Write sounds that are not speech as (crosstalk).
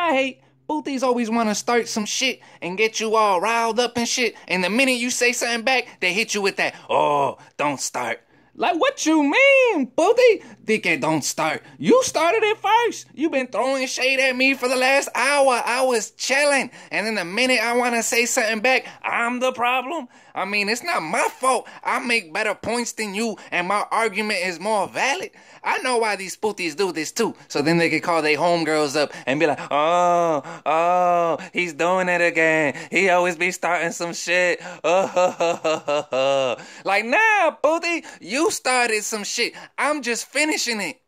I hate. Booties always want to start some shit and get you all riled up and shit. And the minute you say something back, they hit you with that, oh, don't start. Like, what you mean, Booty? DK, don't start. You started it first. you been throwing shade at me for the last hour. I was chilling. And in the minute I want to say something back, I'm the problem. I mean, it's not my fault. I make better points than you, and my argument is more valid. I know why these booties do this too. So then they can call their homegirls up and be like, oh, oh, he's doing it again. He always be starting some shit. (laughs) Oh, like, nah, Booty, you started some shit. I'm just finishing it.